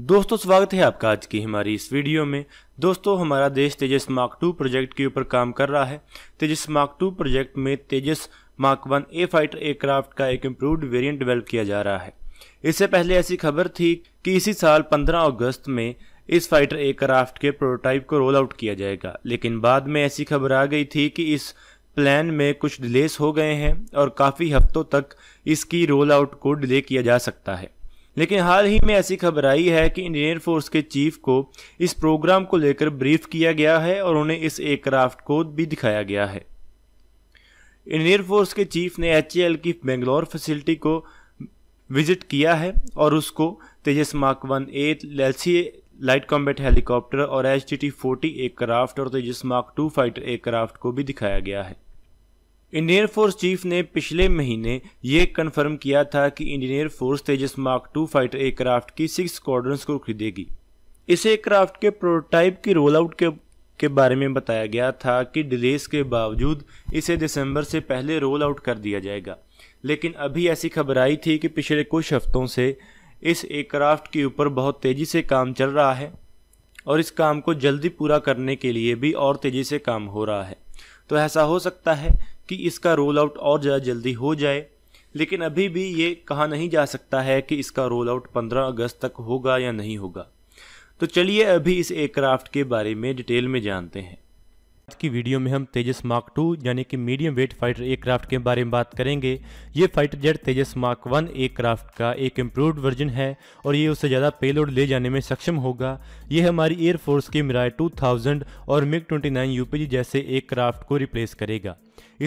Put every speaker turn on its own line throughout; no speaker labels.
दोस्तों स्वागत है आपका आज की हमारी इस वीडियो में दोस्तों हमारा देश तेजस मार्क टू प्रोजेक्ट के ऊपर काम कर रहा है तेजस मार्क टू प्रोजेक्ट में Tejas mark one A fighter aircraft का एक इम्प्रूव्ड वेरिएंट डेवलप किया जा रहा है इससे पहले ऐसी खबर थी कि इसी साल 15 अगस्त में इस फाइटर एयरक्राफ्ट के प्रोटोटाइप को रोल आउट किया जाएगा लेकिन बाद में ऐसी खबर आ गई थी कि इस प्लान में कुछ डिलेस हो गए हैं और काफ़ी हफ्तों तक इसकी रोल आउट को डिले किया जा सकता है लेकिन हाल ही में ऐसी खबर आई है कि इंडियन एयरफोर्स के चीफ को इस प्रोग्राम को लेकर ब्रीफ किया गया है और उन्हें इस एयरक्राफ्ट को भी दिखाया गया है इंडियन एयरफोर्स के चीफ ने एच की बेंगलोर फैसिलिटी को विजिट किया है और उसको तेजस मार्क वन एट लाइट कॉम्बैट हेलीकॉप्टर और H T T forty aircraft और Tejas mark two fighter aircraft को भी दिखाया गया है इंडियन एयरफोर्स चीफ ने पिछले महीने ये कन्फर्म किया था कि Indian air force Tejas mark two fighter aircraft की सिक्स स्क्वाड्रंस को खरीदेगी इस एयरक्राफ्ट के प्रोटोटाइप की रोल आउट के के बारे में बताया गया था कि डिलेस के बावजूद इसे दिसंबर से पहले रोल आउट कर दिया जाएगा लेकिन अभी ऐसी खबर आई थी कि पिछले कुछ हफ्तों से इस एयरक्राफ्ट के ऊपर बहुत तेज़ी से काम चल रहा है और इस काम को जल्दी पूरा करने के लिए भी और तेज़ी से काम हो रहा है तो ऐसा हो सकता है कि इसका रोल आउट और ज़्यादा जल्दी हो जाए लेकिन अभी भी ये कहा नहीं जा सकता है कि इसका रोल आउट 15 अगस्त तक होगा या नहीं होगा तो चलिए अभी इस एयरक्राफ्ट के बारे में डिटेल में जानते हैं आज की वीडियो में हम तेजस मार्क टू यानी कि मीडियम वेट फाइटर एयरक्राफ्ट के बारे में बात करेंगे ये fighter jet Tejas mark one aircraft का एक इम्प्रूव्ड वर्जन है और ये उससे ज़्यादा पेलोड ले जाने में सक्षम होगा ये हमारी एयरफोर्स की टू 2000 और मिग 29 यूपीजी जैसे एयरक्राफ्ट को रिप्लेस करेगा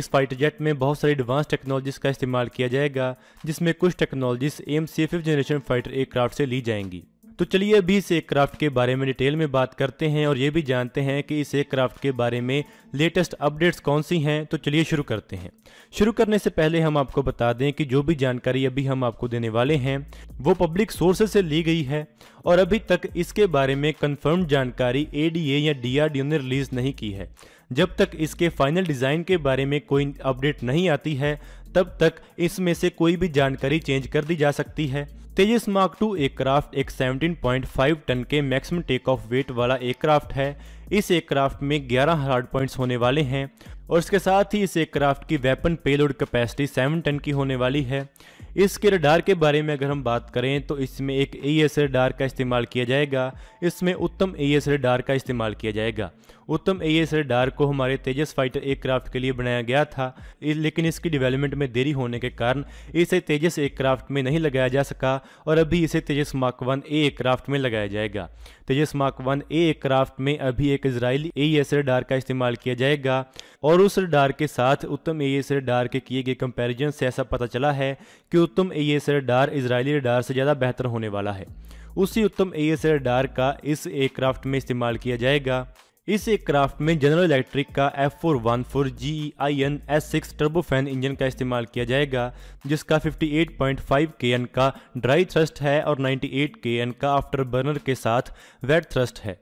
इस फाइटर जेट में बहुत सारी एडवांस टेक्नोलॉजीज का इस्तेमाल किया जाएगा जिसमें कुछ technologies M C fifth generation fighter aircraft से ली जाएंगी तो चलिए अभी इस एयरक्राफ्ट के बारे में डिटेल में बात करते हैं और ये भी जानते हैं कि इस एयरक्राफ्ट के बारे में लेटेस्ट अपडेट्स कौन सी हैं तो चलिए शुरू करते हैं शुरू करने से पहले हम आपको बता दें कि जो भी जानकारी अभी हम आपको देने वाले हैं वो पब्लिक सोर्सेज से ली गई है और अभी तक इसके बारे में कन्फर्म जानकारी ए या डी ने रिलीज नहीं की है जब तक इसके फाइनल डिज़ाइन के बारे में कोई अपडेट नहीं आती है तब तक इसमें से कोई भी जानकारी चेंज कर दी जा सकती है तेजस मार्क टू एयरक्राफ्ट एक 17.5 टन के मैक्सिमम टेक ऑफ वेट वाला एयरक्राफ्ट है इस एयरक्राफ्ट में 11 हार्ड पॉइंट्स होने वाले हैं और इसके साथ ही इस एयरक्राफ्ट की weapon payload capacity seven ton की होने वाली है इसके रडार के बारे में अगर हम बात करें तो इसमें एक ए एस रडार का इस्तेमाल किया जाएगा इसमें उत्तम ए एस रडार का इस्तेमाल किया जाएगा उत्तम ए एस रडार को हमारे तेजस फाइटर एयरक्राफ्ट के लिए बनाया गया था लेकिन इसकी डिवेलपमेंट में देरी होने के कारण इसे तेजस एयरक्राफ्ट में नहीं लगाया जा सका और अभी इसे Tejas mark one A aircraft में लगाया जाएगा Tejas mark one A aircraft में अभी एक इसराइली ए एस रडार का इस्तेमाल किया जाएगा और मारूस रडार के साथ उत्तम ए एस रडार के किए गए कंपैरिजन से ऐसा पता चला है कि Uttam A S radar Israeli radar से ज़्यादा बेहतर होने वाला है उसी उत्तम ए एस रडार का इस एयरक्राफ्ट में इस्तेमाल किया जाएगा इस एयरक्राफ्ट में जनरल इलेक्ट्रिक का F four one four G E I N S six turbofan engine का इस्तेमाल किया जाएगा जिसका 58.5 के एन का ड्राई थ्रस्ट है और 98 के एन का आफ्टर बर्नर के साथ वेट थ्रस्ट है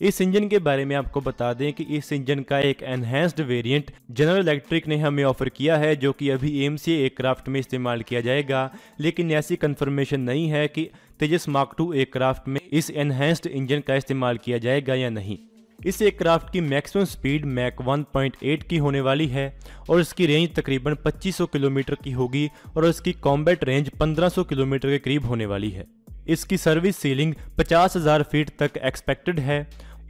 इस इंजन के बारे में आपको बता दें कि इस इंजन का एक एनहेंस्ड वेरिएंट जनरल इलेक्ट्रिक ने हमें ऑफर किया है जो कि अभी एम सी एयरक्राफ्ट में इस्तेमाल किया जाएगा लेकिन ऐसी कन्फर्मेशन नहीं है कि तेजस मार्क टू एयरक्राफ्ट में इस एनहेंस्ड इंजन का इस्तेमाल किया जाएगा या नहीं इस एयरक्राफ्ट की मैक्सिमम स्पीड मैक 1.8 की होने वाली है और इसकी रेंज तकरीबन 2500 किलोमीटर की होगी और इसकी कॉम्बैट रेंज 1500 किलोमीटर के करीब होने वाली है इसकी सर्विस सीलिंग 50,000 फीट तक एक्सपेक्टेड है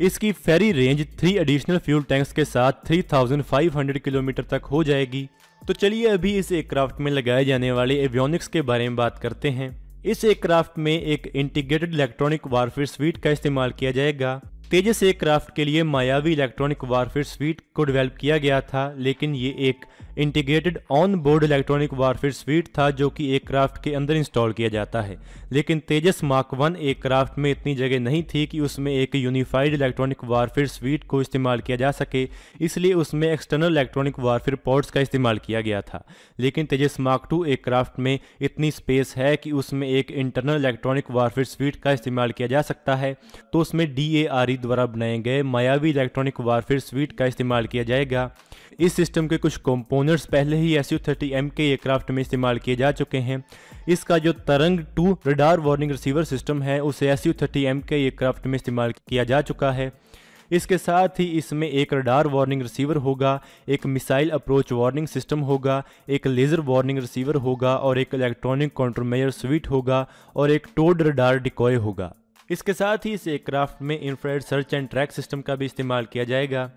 इसकी ferry range three additional fuel tanks के साथ 3,500 किलोमीटर तक हो जाएगी तो चलिए अभी इस एयरक्राफ्ट में लगाए जाने वाले एवियोनिक्स के बारे में बात करते हैं इस एयरक्राफ्ट में एक इंटीग्रेटेड इलेक्ट्रॉनिक वारफेयर स्वीट का इस्तेमाल किया जाएगा तेजस एयरक्राफ्ट के लिए मायावी इलेक्ट्रॉनिक वारफेयर स्वीट को डिवेल्प किया गया था लेकिन ये एक integrated on board electronic warfare suite था जो कि एयरक्राफ्ट के अंदर इंस्टॉल किया जाता है लेकिन तेजस मार्क वन एयरक्राफ्ट में इतनी जगह नहीं थी कि उसमें एक यूनिफाइड इलेक्ट्रॉनिक वारफेयर स्वीट को इस्तेमाल किया जा सके इसलिए उसमें एक्सटर्नल इलेक्ट्रॉनिक वारफेयर पोर्ट्स का इस्तेमाल किया गया था लेकिन तेजस मार्क टू एयरक्राफ्ट में इतनी स्पेस है कि उसमें एक इंटरनल इलेक्ट्रॉनिक वारफेयर स्वीट का इस्तेमाल किया जा सकता है तो उसमें डी e द्वारा बनाए गए मायावी इलेक्ट्रॉनिक वारफेयर स्वीट का इस्तेमाल किया जाएगा इस सिस्टम के कुछ कॉम्पोन ओनर्स पहले ही एस यू थर्टी एम के एयरक्राफ्ट में इस्तेमाल किए जा चुके हैं इसका जो Tarang two radar warning receiver system है उसे एस यू थर्टी एम के एयरक्राफ्ट में इस्तेमाल किया जा चुका है इसके साथ ही इसमें एक रडार वार्निंग रिसीवर होगा एक मिसाइल अप्रोच वार्निंग सिस्टम होगा एक लेज़र वार्निंग रिसीवर होगा और एक इलेक्ट्रॉनिक काउंटरमेयर स्वीट होगा और एक टोड रडार डिकॉय होगा इसके साथ ही इस एयरक्राफ्ट में infrared search and track system का भी इस्तेमाल किया जाएगा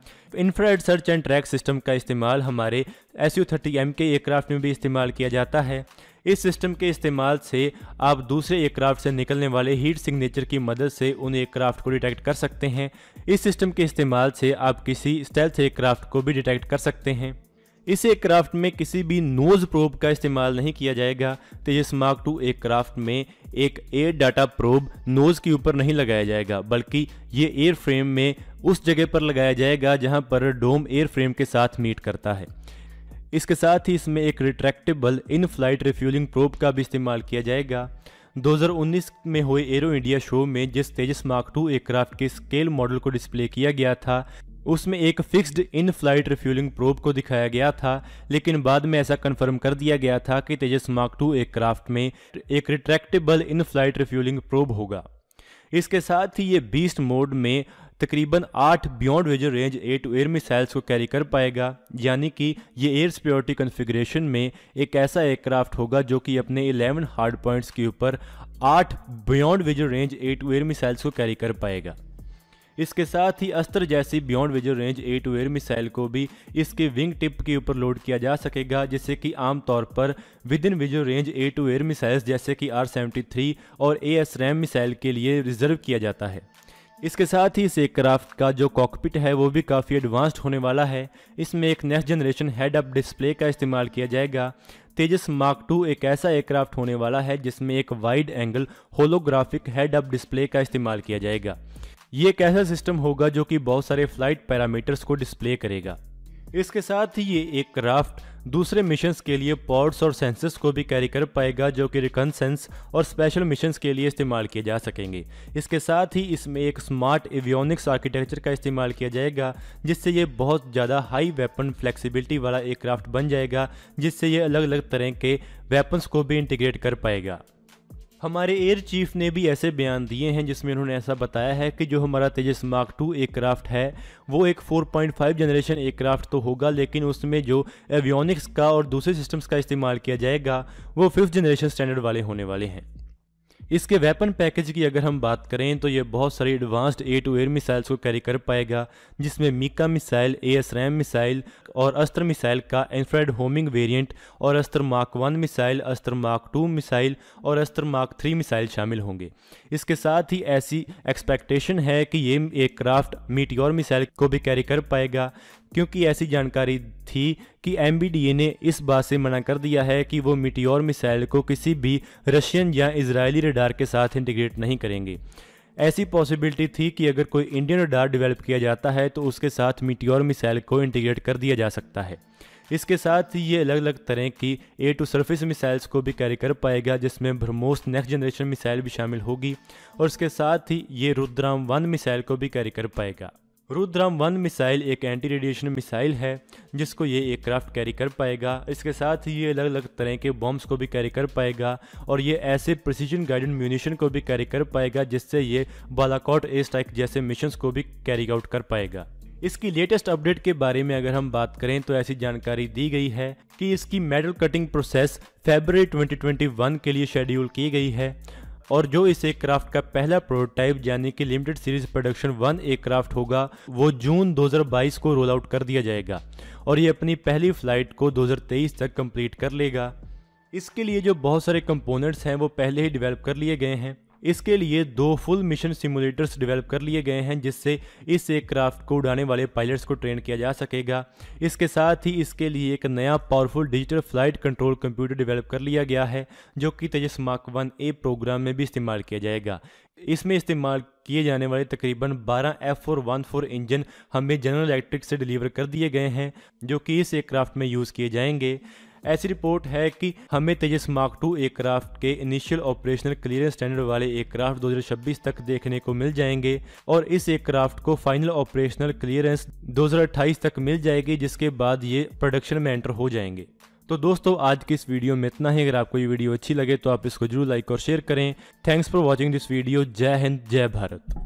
infrared search and track system का इस्तेमाल हमारे एस यू थर्टी एम के एयरक्राफ्ट में भी इस्तेमाल किया जाता है इस सिस्टम के इस्तेमाल से आप दूसरे एयरक्राफ्ट से निकलने वाले हीट सिग्नेचर की मदद से उन एयरक्राफ्ट को डिटेक्ट कर सकते हैं इस सिस्टम के इस्तेमाल से आप किसी स्टेल्थ एयरक्राफ्ट को भी डिटेक्ट कर सकते हैं इस एयरक्राफ्ट में किसी भी नोज प्रोब का इस्तेमाल नहीं किया जाएगा तेजस मार्क टू एयरक्राफ्ट में एक एयर डाटा प्रोब नोज के ऊपर नहीं लगाया जाएगा बल्कि ये एयर फ्रेम में उस जगह पर लगाया जाएगा जहां पर डोम एयर फ्रेम के साथ मीट करता है इसके साथ ही इसमें एक retractable in flight refuelling probe का भी इस्तेमाल किया जाएगा 2019 में हुए एरो इंडिया शो में जिस तेजस मार्क टू एयरक्राफ्ट के स्केल मॉडल को डिस्प्ले किया गया था उसमें एक fixed in flight refuelling probe को दिखाया गया था लेकिन बाद में ऐसा कंफर्म कर दिया गया था कि तेजस मार्क टू एयरक्राफ्ट में एक retractable in flight refuelling probe होगा इसके साथ ही ये बीस्ट मोड में तकरीबन आठ beyond visual range air to air missiles को कैरी कर पाएगा यानी कि ये एयर सिक्योरिटी कन्फिग्रेशन में एक ऐसा एयरक्राफ्ट होगा जो कि अपने 11 हार्ड पॉइंट्स के ऊपर आठ beyond visual range air to air missiles को कैरी कर पाएगा इसके साथ ही अस्त्र जैसी beyond vision range air to air missile को भी इसके विंग टिप के ऊपर लोड किया जा सकेगा जिससे कि आमतौर पर within vision range air to air missiles जैसे कि आर सेवेंटी और ए एस रैम मिसाइल के लिए रिजर्व किया जाता है इसके साथ ही इस एयरक्राफ्ट का जो कॉकपिट है वो भी काफ़ी एडवांस्ड होने वाला है इसमें एक next generation head up display का इस्तेमाल किया जाएगा तेजस मार्क टू एक ऐसा एयरक्राफ्ट होने वाला है जिसमें एक wide angle holographic head up display का इस्तेमाल किया जाएगा ये एक ऐसा सिस्टम होगा जो कि बहुत सारे फ्लाइट पैरामीटर्स को डिस्प्ले करेगा इसके साथ ही ये एक क्राफ्ट दूसरे मिशंस के लिए पॉड्स और सेंसर्स को भी कैरी कर पाएगा जो कि रिकनसेंस और स्पेशल मिशंस के लिए इस्तेमाल किए जा सकेंगे इसके साथ ही इसमें एक स्मार्ट एवियोनिक्स आर्किटेक्चर का इस्तेमाल किया जाएगा जिससे ये बहुत ज़्यादा हाई वेपन फ्लेक्सिबिलिटी वाला एयरक्राफ्ट बन जाएगा जिससे ये अलग अलग तरह के वेपन्स को भी इंटीग्रेट कर पाएगा हमारे एयर चीफ ने भी ऐसे बयान दिए हैं जिसमें उन्होंने ऐसा बताया है कि जो हमारा तेजस मार्क टू एयरक्राफ्ट है वो एक 4.5 जनरेशन एयरक्राफ्ट तो होगा लेकिन उसमें जो एवियोनिक्स का और दूसरे सिस्टम्स का इस्तेमाल किया जाएगा वो फिफ्थ जनरेशन स्टैंडर्ड वाले होने वाले हैं इसके वेपन पैकेज की अगर हम बात करें तो ये बहुत सारी advanced air to air missiles को कैरी कर पाएगा जिसमें MICA missile A S ram missile और अस्त्र मिसाइल का इन्फ्रेड होमिंग वेरिएंट और Astra mark one missile Astra mark two missile और अस्त्र मार्क थ्री मिसाइल शामिल होंगे इसके साथ ही ऐसी एक्सपेक्टेशन है कि ये एयरक्राफ्ट मीटियोर मिसाइल को भी कैरी कर पाएगा क्योंकि ऐसी जानकारी थी कि एम ने इस बात से मना कर दिया है कि वो मिटियोर मिसाइल को किसी भी रशियन या इसराइली रडार के साथ इंटीग्रेट नहीं करेंगे ऐसी पॉसिबिलिटी थी कि अगर कोई इंडियन रडार डेवलप किया जाता है तो उसके साथ मिटियोर मिसाइल को इंटीग्रेट कर दिया जा सकता है इसके साथ ही ये अलग अलग तरह की ए टू सरफेस मिसाइल्स को भी कैरी कर पाएगा जिसमें ब्रह्मोस नेक्स्ट जनरेशन मिसाइल भी शामिल होगी और इसके साथ ही ये रुद्राम वन मिसाइल को भी कैरी कर पाएगा रुद्राम वन मिसाइल एक एंटी रेडिएशन मिसाइल है जिसको ये एयरक्राफ्ट कैरी कर पाएगा इसके साथ ही ये अलग अलग तरह के बॉम्ब्स को भी कैरी कर पाएगा और ये ऐसे प्रिसीजन गाइडेड म्यूनिशन को भी कैरी कर पाएगा जिससे ये बालाकोट ए स्ट्राइक जैसे मिशंस को भी कैरी आउट कर पाएगा इसकी लेटेस्ट अपडेट के बारे में अगर हम बात करें तो ऐसी जानकारी दी गई है कि इसकी मेडल कटिंग प्रोसेस फेबर 2021 के लिए शेड्यूल की गई है और जो इस एयरक्राफ्ट का पहला प्रोटोटाइप यानी कि limited series production one aircraft होगा वो जून 2022 को रोल आउट कर दिया जाएगा और ये अपनी पहली फ्लाइट को 2023 तक कंप्लीट कर लेगा इसके लिए जो बहुत सारे कंपोनेंट्स हैं वो पहले ही डेवलप कर लिए गए हैं इसके लिए दो फुल मिशन सिमुलेटर्स डेवलप कर लिए गए हैं जिससे इस एयरक्राफ्ट को उड़ाने वाले पायलट्स को ट्रेन किया जा सकेगा इसके साथ ही इसके लिए एक नया powerful digital flight control computer develop कर लिया गया है जो कि Tejas mark one A program में भी इस्तेमाल किया जाएगा इसमें इस्तेमाल किए जाने वाले तकरीबन 12 F four one four engine हमें जनरल इलेक्ट्रिक से डिलीवर कर दिए गए हैं जो कि इस एयरक्राफ्ट में यूज़ किए जाएंगे ऐसी रिपोर्ट है कि हमें तेजस मार्क टू एयरक्राफ्ट के इनिशियल ऑपरेशनल क्लियरेंस स्टैंडर्ड वाले एयरक्राफ्ट 2026 तक देखने को मिल जाएंगे और इस एयरक्राफ्ट को फाइनल ऑपरेशनल क्लियरेंस 2028 तक मिल जाएगी जिसके बाद ये प्रोडक्शन में एंटर हो जाएंगे तो दोस्तों आज की इस वीडियो में इतना ही अगर आपको ये वीडियो अच्छी लगे तो आप इसको जरूर लाइक और शेयर करें thanks for watching this video जय हिंद जय भारत